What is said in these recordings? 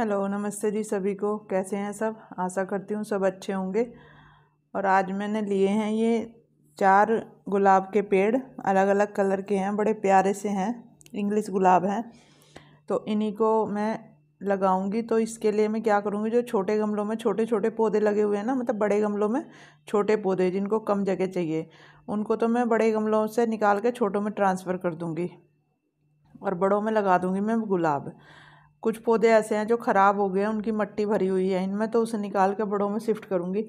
hello नमस्ते जी सभी को कैसे हैं सब आशा करती हूँ सब अच्छे होंगे और आज मैंने लिए हैं ये चार गुलाब के पेड़ अलग अलग कलर के हैं बड़े प्यारे से हैं इंग्लिश गुलाब हैं तो इन्हीं को मैं लगाऊंगी तो इसके लिए मैं क्या करूँगी जो छोटे गमलों में छोटे छोटे पौधे लगे हुए हैं ना मतलब बड़े गमलों में छोटे पौधे जिनको कम जगह चाहिए उनको तो मैं बड़े गमलों से निकाल के छोटों में ट्रांसफ़र कर दूँगी और बड़ों में लगा दूँगी मैं गुलाब कुछ पौधे ऐसे हैं जो ख़राब हो गए हैं उनकी मट्टी भरी हुई है इनमें तो उसे निकाल के बड़ों में शिफ्ट करूँगी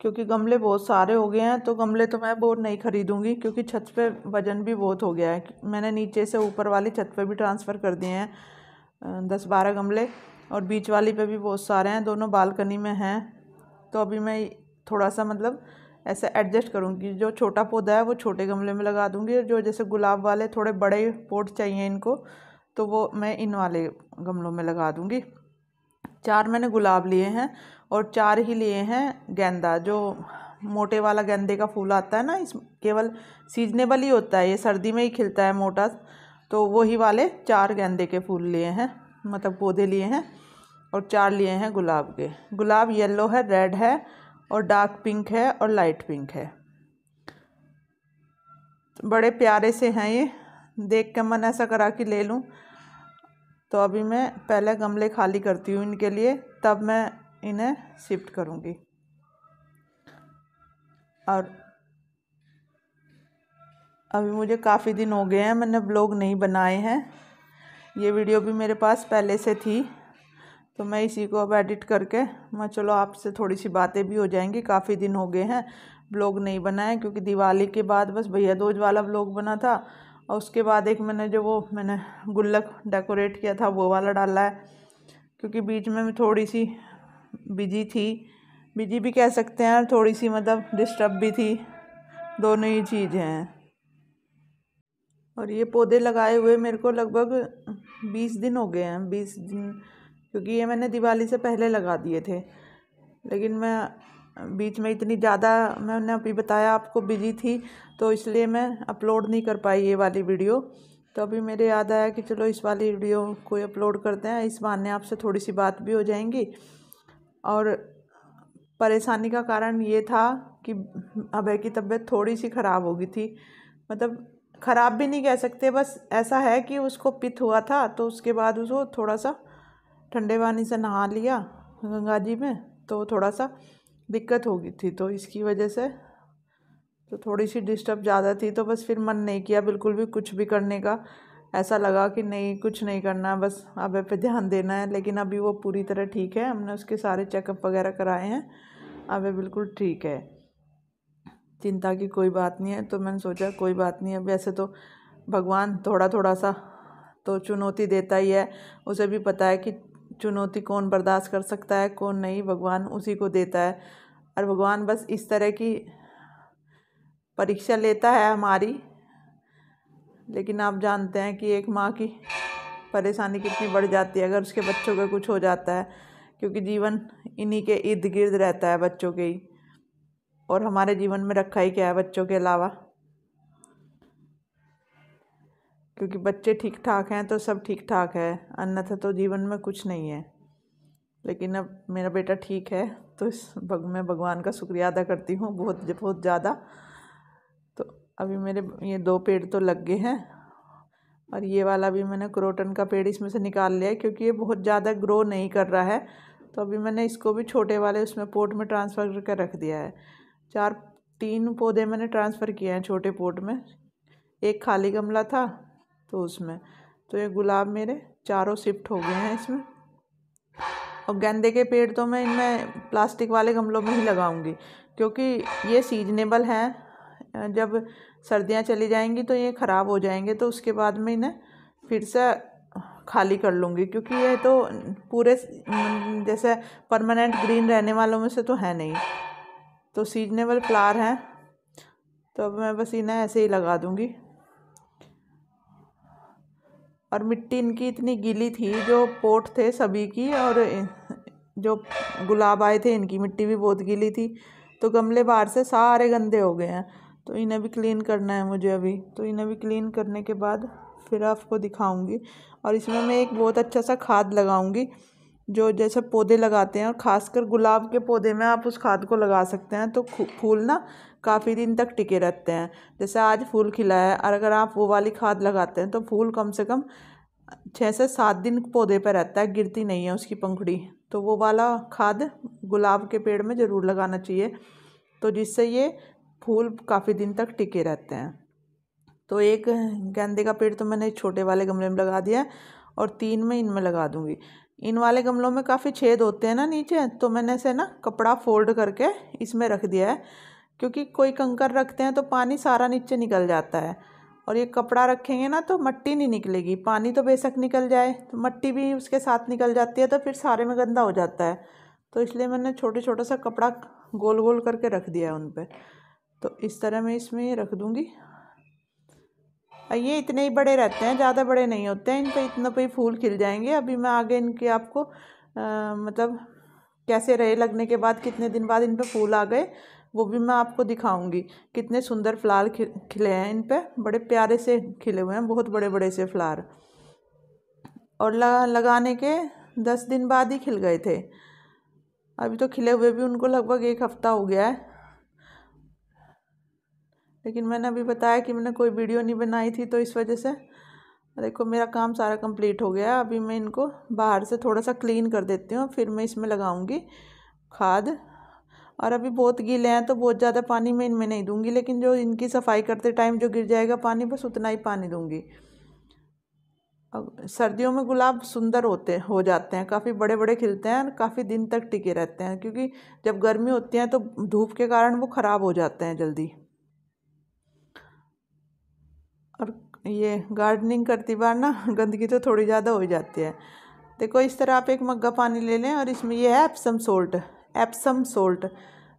क्योंकि गमले बहुत सारे हो गए हैं तो गमले तो मैं बोर नहीं ख़रीदूँगी क्योंकि छत पे वज़न भी बहुत हो गया है मैंने नीचे से ऊपर वाली छत पे भी ट्रांसफ़र कर दिए हैं दस बारह गमले और बीच वाली पे भी बहुत सारे हैं दोनों बालकनी में हैं तो अभी मैं थोड़ा सा मतलब ऐसे एडजस्ट करूँगी जो छोटा पौधा है वो छोटे गमले में लगा दूँगी और जो जैसे गुलाब वाले थोड़े बड़े पोट चाहिए इनको तो वो मैं इन वाले गमलों में लगा दूँगी चार मैंने गुलाब लिए हैं और चार ही लिए हैं गेंदा जो मोटे वाला गेंदे का फूल आता है ना इस केवल सीजनेबल ही होता है ये सर्दी में ही खिलता है मोटा तो वही वाले चार गेंदे के फूल लिए हैं मतलब पौधे लिए हैं और चार लिए हैं गुलाब के गुलाब येलो है रेड है और डार्क पिंक है और लाइट पिंक है बड़े प्यारे से हैं ये देख के मन ऐसा करा कि ले लूँ तो अभी मैं पहले गमले खाली करती हूँ इनके लिए तब मैं इन्हें शिफ्ट करूँगी और अभी मुझे काफ़ी दिन हो गए हैं मैंने ब्लॉग नहीं बनाए हैं ये वीडियो भी मेरे पास पहले से थी तो मैं इसी को अब एडिट करके मैं चलो आपसे थोड़ी सी बातें भी हो जाएंगी काफ़ी दिन हो गए हैं ब्लॉग नहीं बनाए क्योंकि दिवाली के बाद बस भैया दोज वाला ब्लॉग बना था और उसके बाद एक मैंने जो वो मैंने गुल्लक डेकोरेट किया था वो वाला डाला है क्योंकि बीच में मैं थोड़ी सी बिजी थी बिजी भी कह सकते हैं थोड़ी सी मतलब डिस्टर्ब भी थी दोनों ही चीज़ें हैं और ये पौधे लगाए हुए मेरे को लगभग बीस दिन हो गए हैं बीस दिन क्योंकि ये मैंने दिवाली से पहले लगा दिए थे लेकिन मैं बीच में इतनी ज़्यादा मैंने अभी बताया आपको बिजी थी तो इसलिए मैं अपलोड नहीं कर पाई ये वाली वीडियो तो अभी मेरे याद आया कि चलो इस वाली वीडियो को अपलोड करते हैं इस बहाने आपसे थोड़ी सी बात भी हो जाएंगी और परेशानी का कारण ये था कि अभय की तबीयत थोड़ी सी ख़राब हो गई थी मतलब ख़राब भी नहीं कह सकते बस ऐसा है कि उसको पित हुआ था तो उसके बाद उसको थोड़ा सा ठंडे पानी से नहा लिया गंगा जी में तो थोड़ा सा दिक्कत हो गई थी तो इसकी वजह से तो थोड़ी सी डिस्टर्ब ज़्यादा थी तो बस फिर मन नहीं किया बिल्कुल भी कुछ भी करने का ऐसा लगा कि नहीं कुछ नहीं करना बस अब पे ध्यान देना है लेकिन अभी वो पूरी तरह ठीक है हमने उसके सारे चेकअप वगैरह कराए हैं अब बिल्कुल ठीक है चिंता की कोई बात नहीं है तो मैंने सोचा कोई बात नहीं है वैसे तो भगवान थोड़ा थोड़ा सा तो चुनौती देता ही है उसे भी पता है कि चुनौती कौन बर्दाश्त कर सकता है कौन नहीं भगवान उसी को देता है और भगवान बस इस तरह की परीक्षा लेता है हमारी लेकिन आप जानते हैं कि एक माँ की परेशानी कितनी बढ़ जाती है अगर उसके बच्चों का कुछ हो जाता है क्योंकि जीवन इन्हीं के इर्द गिर्द रहता है बच्चों के ही और हमारे जीवन में रखा ही क्या है बच्चों के अलावा क्योंकि बच्चे ठीक ठाक हैं तो सब ठीक ठाक है अन्यथा तो जीवन में कुछ नहीं है लेकिन अब मेरा बेटा ठीक है तो इस भग मैं भगवान का शुक्रिया अदा करती हूँ बहुत बहुत ज़्यादा तो अभी मेरे ये दो पेड़ तो लग गए हैं और ये वाला भी मैंने क्रोटन का पेड़ इसमें से निकाल लिया है क्योंकि ये बहुत ज़्यादा ग्रो नहीं कर रहा है तो अभी मैंने इसको भी छोटे वाले उसमें पोर्ट में ट्रांसफ़र करके रख दिया है चार तीन पौधे मैंने ट्रांसफ़र किए हैं छोटे पोट में एक खाली गमला था तो उसमें तो ये गुलाब मेरे चारों शिफ्ट हो गए हैं इसमें और गेंदे के पेड़ तो मैं इनमें प्लास्टिक वाले गमलों में ही लगाऊंगी क्योंकि ये सीजनेबल हैं जब सर्दियां चली जाएंगी तो ये ख़राब हो जाएंगे तो उसके बाद में इन्हें फिर से खाली कर लूँगी क्योंकि ये तो पूरे जैसे परमानेंट ग्रीन रहने वालों में से तो है नहीं तो सीजनेबल फ्लार हैं तो अब मैं बस इन्हें ऐसे ही लगा दूँगी और मिट्टी इनकी इतनी गीली थी जो पोट थे सभी की और जो गुलाब आए थे इनकी मिट्टी भी बहुत गीली थी तो गमले बाहर से सारे गंदे हो गए हैं तो इन्हें भी क्लीन करना है मुझे अभी तो इन्हें भी क्लीन करने के बाद फिर आपको दिखाऊंगी और इसमें मैं एक बहुत अच्छा सा खाद लगाऊंगी जो जैसे पौधे लगाते हैं और ख़ासकर गुलाब के पौधे में आप उस खाद को लगा सकते हैं तो फूल ना काफ़ी दिन तक टिके रहते हैं जैसे आज फूल खिला है और अगर आप वो वाली खाद लगाते हैं तो फूल कम से कम छः से सात दिन पौधे पर रहता है गिरती नहीं है उसकी पंखुड़ी तो वो वाला खाद गुलाब के पेड़ में ज़रूर लगाना चाहिए तो जिससे ये फूल काफ़ी दिन तक टिके रहते हैं तो एक गेंदे का पेड़ तो मैंने छोटे वाले गमले में लगा दिया और तीन में इनमें लगा दूँगी इन वाले गमलों में काफ़ी छेद होते हैं ना नीचे तो मैंने इसे ना कपड़ा फोल्ड करके इसमें रख दिया है क्योंकि कोई कंकर रखते हैं तो पानी सारा नीचे निकल जाता है और ये कपड़ा रखेंगे ना तो मट्टी नहीं निकलेगी पानी तो बेशक निकल जाए तो मट्टी भी उसके साथ निकल जाती है तो फिर सारे में गंदा हो जाता है तो इसलिए मैंने छोटे छोटा सा कपड़ा गोल गोल करके रख दिया है उन पर तो इस तरह मैं इसमें रख दूँगी ये इतने ही बड़े रहते हैं ज़्यादा बड़े नहीं होते हैं इन पर इतना पे फूल खिल जाएंगे अभी मैं आगे इनके आपको आ, मतलब कैसे रहे लगने के बाद कितने दिन बाद इन पर फूल आ गए वो भी मैं आपको दिखाऊंगी कितने सुंदर फ्लार खिले हैं इन पर बड़े प्यारे से खिले हुए हैं बहुत बड़े बड़े से फ्लार और लगा लगाने के दस दिन बाद ही खिल गए थे अभी तो खिले हुए भी उनको लगभग एक हफ्ता हो गया है लेकिन मैंने अभी बताया कि मैंने कोई वीडियो नहीं बनाई थी तो इस वजह से देखो मेरा काम सारा कंप्लीट हो गया अभी मैं इनको बाहर से थोड़ा सा क्लीन कर देती हूँ फिर मैं इसमें लगाऊंगी खाद और अभी बहुत गीले हैं तो बहुत ज़्यादा पानी मैं इनमें नहीं दूंगी लेकिन जो इनकी सफाई करते टाइम जो गिर जाएगा पानी बस उतना ही पानी दूंगी सर्दियों में गुलाब सुंदर होते हो जाते हैं काफ़ी बड़े बड़े खिलते हैं और काफ़ी दिन तक टिके रहते हैं क्योंकि जब गर्मी होती है तो धूप के कारण वो ख़राब हो जाते हैं जल्दी और ये गार्डनिंग करती बार ना गंदगी तो थोड़ी ज़्यादा हो जाती है देखो इस तरह आप एक मग्गा पानी ले लें और इसमें यह है एप्सम सोल्ट एप्सम सोल्ट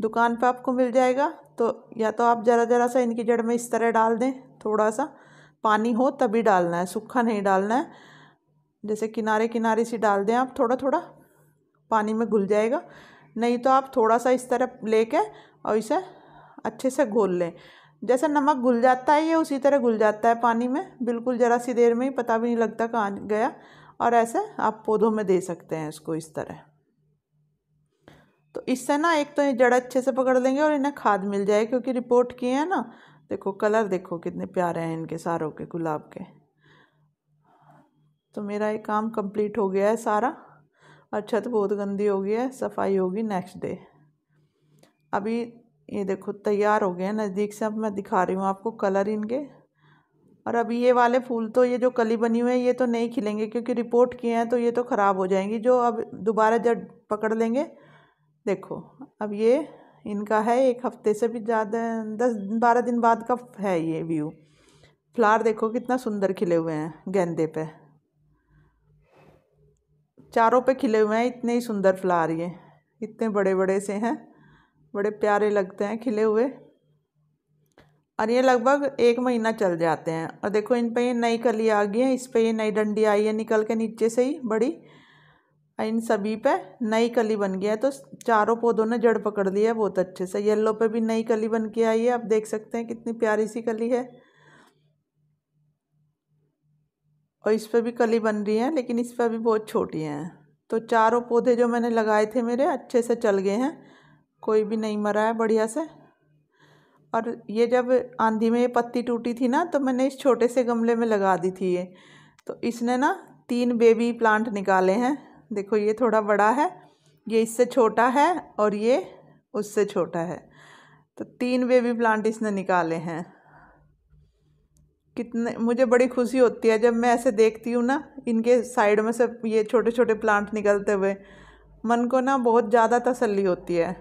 दुकान पे आपको मिल जाएगा तो या तो आप ज़रा ज़रा सा इनकी जड़ में इस तरह डाल दें थोड़ा सा पानी हो तभी डालना है सूखा नहीं डालना है जैसे किनारे किनारे से डाल दें आप थोड़ा थोड़ा पानी में घुल जाएगा नहीं तो आप थोड़ा सा इस तरह कर और इसे अच्छे से घोल लें जैसे नमक घुल जाता है ये उसी तरह घुल जाता है पानी में बिल्कुल ज़रा सी देर में ही पता भी नहीं लगता कहाँ गया और ऐसे आप पौधों में दे सकते हैं इसको इस तरह तो इससे ना एक तो ये जड़ अच्छे से पकड़ लेंगे और इन्हें खाद मिल जाए क्योंकि रिपोर्ट किए हैं ना देखो कलर देखो कितने प्यारे हैं इनके सारों के गुलाब के तो मेरा ये काम कंप्लीट हो गया है सारा और छत बहुत गंदी हो गई है सफाई होगी नेक्स्ट डे अभी ये देखो तैयार हो गए हैं नज़दीक से अब मैं दिखा रही हूँ आपको कलर इनके और अभी ये वाले फूल तो ये जो कली बनी हुई है ये तो नहीं खिलेंगे क्योंकि रिपोर्ट किए हैं तो ये तो ख़राब हो जाएंगी जो अब दोबारा जब पकड़ लेंगे देखो अब ये इनका है एक हफ्ते से भी ज़्यादा दस बारह दिन बाद का है ये व्यू फ्लावर देखो कितना सुंदर खिले हुए हैं गेंदे पे चारों पे खिले हुए हैं इतने ही सुंदर फ्लावर ये इतने बड़े बड़े से हैं बड़े प्यारे लगते हैं खिले हुए और ये लगभग एक महीना चल जाते हैं और देखो इन पर ये नई कली आ गई है इस पर ये नई डंडी आई है निकल के नीचे से ही बड़ी हाँ, इन सभी पे नई कली बन गया है तो चारों पौधों ने जड़ पकड़ लिया है बहुत अच्छे से येलो पे भी नई कली बन के आई है आप देख सकते हैं कितनी प्यारी सी कली है और इस पर भी कली बन रही है लेकिन इस पर भी बहुत छोटी हैं तो चारों पौधे जो मैंने लगाए थे मेरे अच्छे से चल गए हैं कोई भी नहीं मरा है बढ़िया से और ये जब आंधी में ये पत्ती टूटी थी ना तो मैंने इस छोटे से गमले में लगा दी थी ये तो इसने ना तीन बेबी प्लांट निकाले हैं देखो ये थोड़ा बड़ा है ये इससे छोटा है और ये उससे छोटा है तो तीन बेबी प्लांट इसने निकाले हैं कितने मुझे बड़ी खुशी होती है जब मैं ऐसे देखती हूँ ना इनके साइड में से ये छोटे छोटे प्लांट निकलते हुए मन को ना बहुत ज़्यादा तसल्ली होती है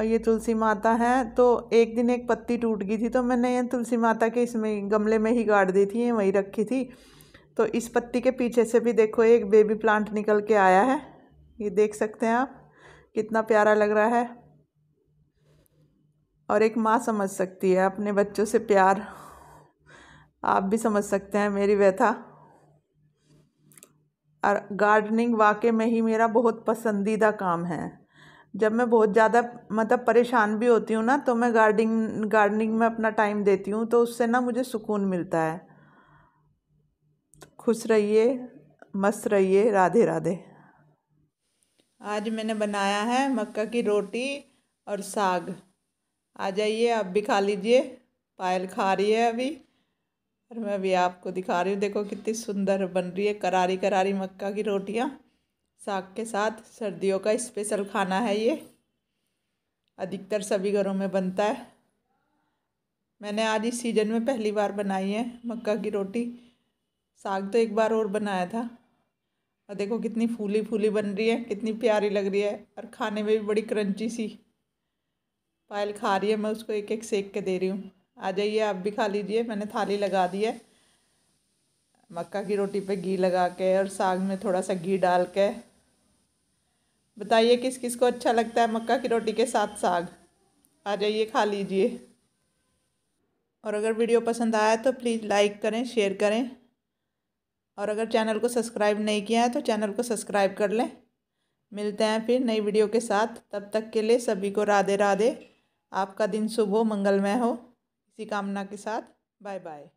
और ये तुलसी माता है तो एक दिन एक पत्ती टूट गई थी तो मैंने ये तुलसी माता के इसमें गमले में ही गाड़ दी थी वहीं रखी थी तो इस पत्ती के पीछे से भी देखो एक बेबी प्लांट निकल के आया है ये देख सकते हैं आप कितना प्यारा लग रहा है और एक माँ समझ सकती है अपने बच्चों से प्यार आप भी समझ सकते हैं मेरी व्यथा और गार्डनिंग वाकई में ही मेरा बहुत पसंदीदा काम है जब मैं बहुत ज़्यादा मतलब परेशान भी होती हूँ ना तो मैं गार्डनिंग गार्डनिंग में अपना टाइम देती हूँ तो उससे ना मुझे सुकून मिलता है खुश रहिए मस्त रहिए राधे राधे आज मैंने बनाया है मक्का की रोटी और साग आ जाइए आप भी खा लीजिए पायल खा रही है अभी और मैं अभी आपको दिखा रही हूँ देखो कितनी सुंदर बन रही है करारी करारी मक्का की रोटियाँ साग के साथ सर्दियों का स्पेशल खाना है ये अधिकतर सभी घरों में बनता है मैंने आज इस सीज़न में पहली बार बनाई है मक्का की रोटी साग तो एक बार और बनाया था और देखो कितनी फूली फूली बन रही है कितनी प्यारी लग रही है और खाने में भी बड़ी क्रंची सी पायल खा रही है मैं उसको एक एक सेक के दे रही हूँ आ जाइए आप भी खा लीजिए मैंने थाली लगा दी है मक्का की रोटी पे घी लगा के और साग में थोड़ा सा घी डाल के बताइए किस किस को अच्छा लगता है मक्का की रोटी के साथ साग आ जाइए खा लीजिए और अगर वीडियो पसंद आया तो प्लीज़ लाइक करें शेयर करें और अगर चैनल को सब्सक्राइब नहीं किया है तो चैनल को सब्सक्राइब कर लें मिलते हैं फिर नई वीडियो के साथ तब तक के लिए सभी को राधे राधे आपका दिन शुभ हो मंगलमय हो इसी कामना के साथ बाय बाय